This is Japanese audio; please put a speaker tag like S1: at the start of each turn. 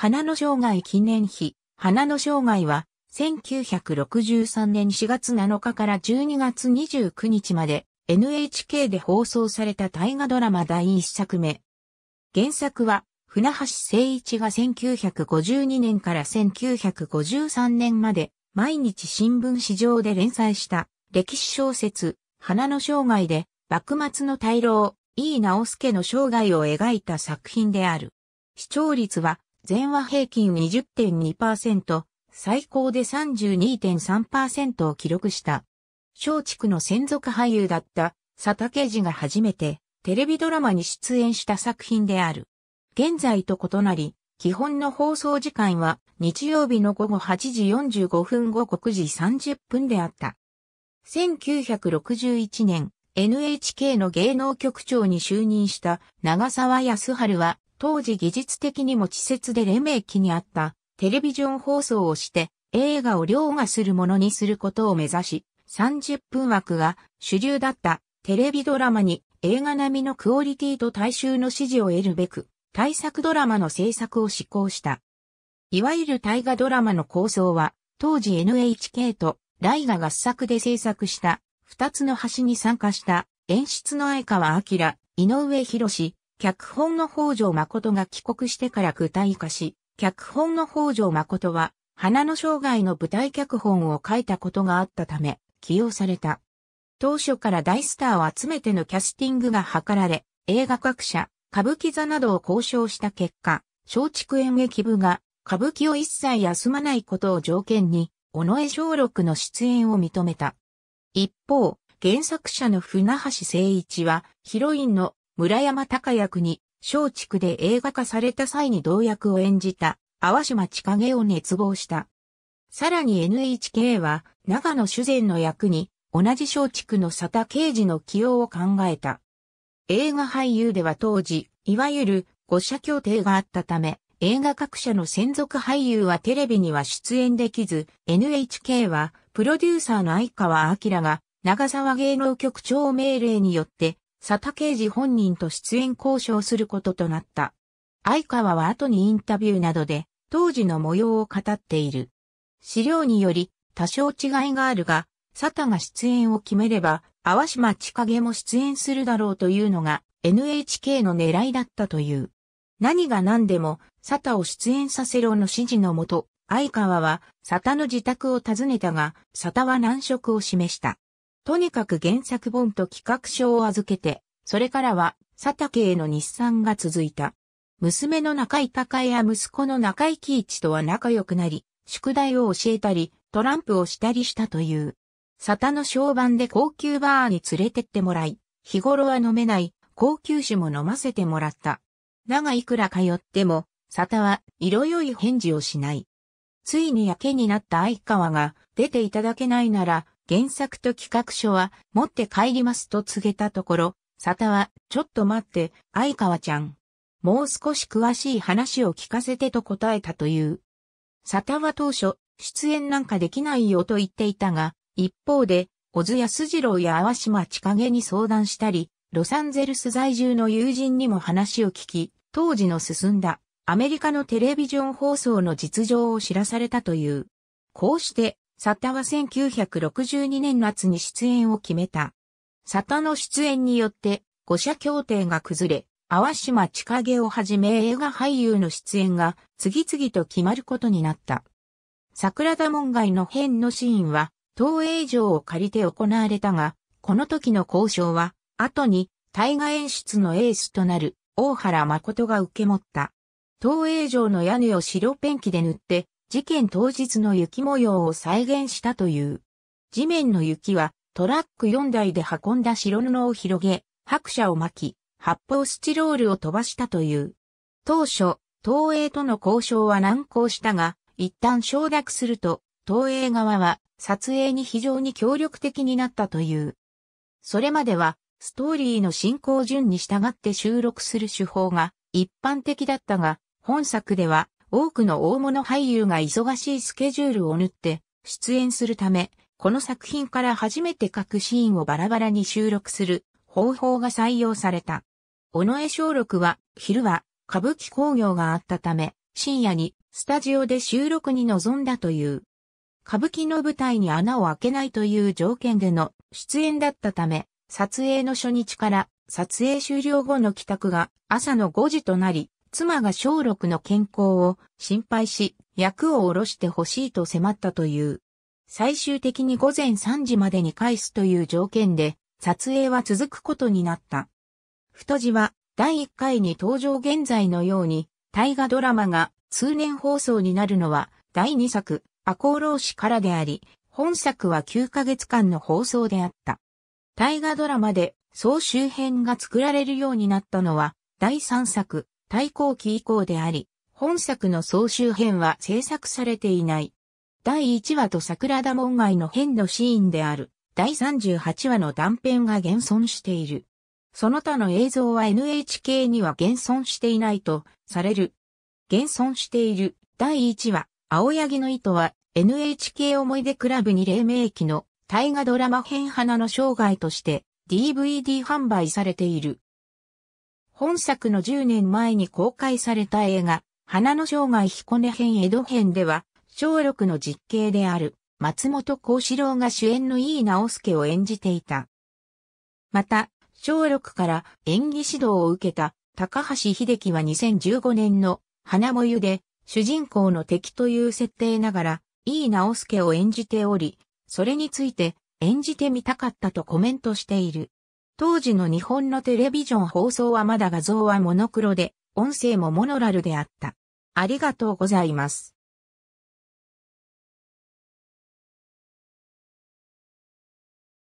S1: 花の生涯記念碑、花の生涯は、1963年4月7日から12月29日まで NHK で放送された大河ドラマ第1作目。原作は、船橋誠一が1952年から1953年まで、毎日新聞市場で連載した、歴史小説、花の生涯で、幕末の大老、井伊直介の生涯を描いた作品である。視聴率は全話平均20.2%、最高で32.3%を記録した。松竹の専属俳優だった佐竹寺が初めてテレビドラマに出演した作品である。現在と異なり、基本の放送時間は日曜日の午後8時45分後9時30分であった。1961年、NHK の芸能局長に就任した長沢康春は当時技術的にも稚拙で黎明期にあったテレビジョン放送をして映画を凌駕するものにすることを目指し、30分枠が主流だったテレビドラマに映画並みのクオリティと大衆の支持を得るべく、対策ドラマの制作を施行した。いわゆる大河ドラマの構想は、当時 NHK とライガ合作で制作した、二つの橋に参加した演出の相川明、井上博士、脚本の北条誠が帰国してから具体化し、脚本の北条誠は、花の生涯の舞台脚本を書いたことがあったため、起用された。当初から大スターを集めてのキャスティングが図られ、映画各社、歌舞伎座などを交渉した結果、松竹演劇部が歌舞伎を一切休まないことを条件に、尾上小六の出演を認めた。一方、原作者の船橋誠一は、ヒロインの村山隆役に、松竹で映画化された際に同役を演じた、淡島千景を熱望した。さらに NHK は、長野主善の役に、同じ松竹の佐田刑事の起用を考えた。映画俳優では当時、いわゆる五社協定があったため、映画各社の専属俳優はテレビには出演できず、NHK はプロデューサーの相川明が長沢芸能局長命令によって佐田刑事本人と出演交渉することとなった。相川は後にインタビューなどで、当時の模様を語っている。資料により、多少違いがあるが、佐田が出演を決めれば、淡島千景も出演するだろうというのが NHK の狙いだったという。何が何でも、佐田を出演させろの指示のもと、相川は、佐田の自宅を訪ねたが、佐田は難色を示した。とにかく原作本と企画書を預けて、それからは佐竹への日産が続いた。娘の中井高江や息子の中井貴一とは仲良くなり、宿題を教えたり、トランプをしたりしたという。佐田の商売で高級バーに連れてってもらい、日頃は飲めない高級酒も飲ませてもらった。だがいくら通っても、佐田は色良い返事をしない。ついにやけになった相川が出ていただけないなら原作と企画書は持って帰りますと告げたところ、サタは、ちょっと待って、相川ちゃん。もう少し詳しい話を聞かせてと答えたという。サタは当初、出演なんかできないよと言っていたが、一方で、小津安二郎や淡島千景に相談したり、ロサンゼルス在住の友人にも話を聞き、当時の進んだアメリカのテレビジョン放送の実情を知らされたという。こうしてサタは1962年夏に出演を決めた。サタの出演によって、五社協定が崩れ、淡島千景をはじめ映画俳優の出演が次々と決まることになった。桜田門外の変のシーンは、東映城を借りて行われたが、この時の交渉は、後に、大河演出のエースとなる、大原誠が受け持った。東映城の屋根を白ペンキで塗って、事件当日の雪模様を再現したという。地面の雪はトラック4台で運んだ白布を広げ、白車を巻き、発泡スチロールを飛ばしたという。当初、東映との交渉は難航したが、一旦承諾すると、東映側は撮影に非常に協力的になったという。それまでは、ストーリーの進行順に従って収録する手法が一般的だったが、本作では多くの大物俳優が忙しいスケジュールを縫って出演するため、この作品から初めて各シーンをバラバラに収録する方法が採用された。尾上小六は、昼は歌舞伎工業があったため、深夜にスタジオで収録に臨んだという。歌舞伎の舞台に穴を開けないという条件での出演だったため、撮影の初日から撮影終了後の帰宅が朝の5時となり、妻が小六の健康を心配し、役を下ろしてほしいと迫ったという。最終的に午前3時までに返すという条件で、撮影は続くことになった。太字は、第1回に登場現在のように、大河ドラマが通年放送になるのは、第2作、赤穂浪士からであり、本作は9ヶ月間の放送であった。大河ドラマで総集編が作られるようになったのは、第3作、対抗期以降であり、本作の総集編は制作されていない。第1話と桜田門外の編のシーンである、第38話の断片が現存している。その他の映像は NHK には現存していないとされる。現存している第1話、青柳の糸は NHK 思い出クラブに黎明期の大河ドラマ編花の生涯として DVD 販売されている。本作の10年前に公開された映画、花の生涯彦根編江戸編では、小6の実刑である、松本幸四郎が主演の井伊直介を演じていた。また、小6から演技指導を受けた高橋秀樹は2015年の花もゆで主人公の敵という設定ながら、井伊直介を演じており、それについて演じてみたかったとコメントしている。当時の日本のテレビジョン放送はまだ画像はモノクロで、音声もモノラルであった。ありがとうございます。